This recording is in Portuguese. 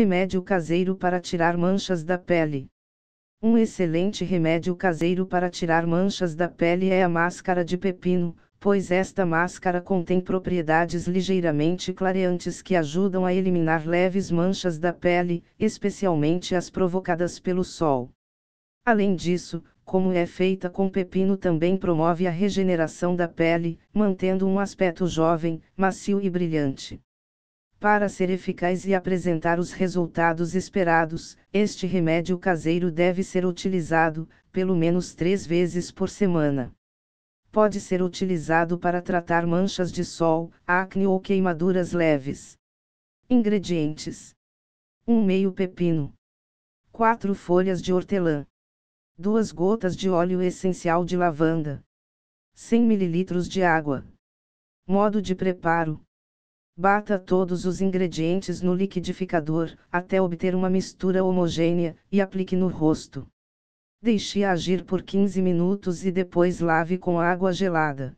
remédio caseiro para tirar manchas da pele. Um excelente remédio caseiro para tirar manchas da pele é a máscara de pepino, pois esta máscara contém propriedades ligeiramente clareantes que ajudam a eliminar leves manchas da pele, especialmente as provocadas pelo sol. Além disso, como é feita com pepino, também promove a regeneração da pele, mantendo um aspecto jovem, macio e brilhante. Para ser eficaz e apresentar os resultados esperados, este remédio caseiro deve ser utilizado, pelo menos três vezes por semana. Pode ser utilizado para tratar manchas de sol, acne ou queimaduras leves. Ingredientes: 1 meio pepino, 4 folhas de hortelã, 2 gotas de óleo essencial de lavanda, 100 ml de água. Modo de preparo: Bata todos os ingredientes no liquidificador, até obter uma mistura homogênea, e aplique no rosto. Deixe agir por 15 minutos e depois lave com água gelada.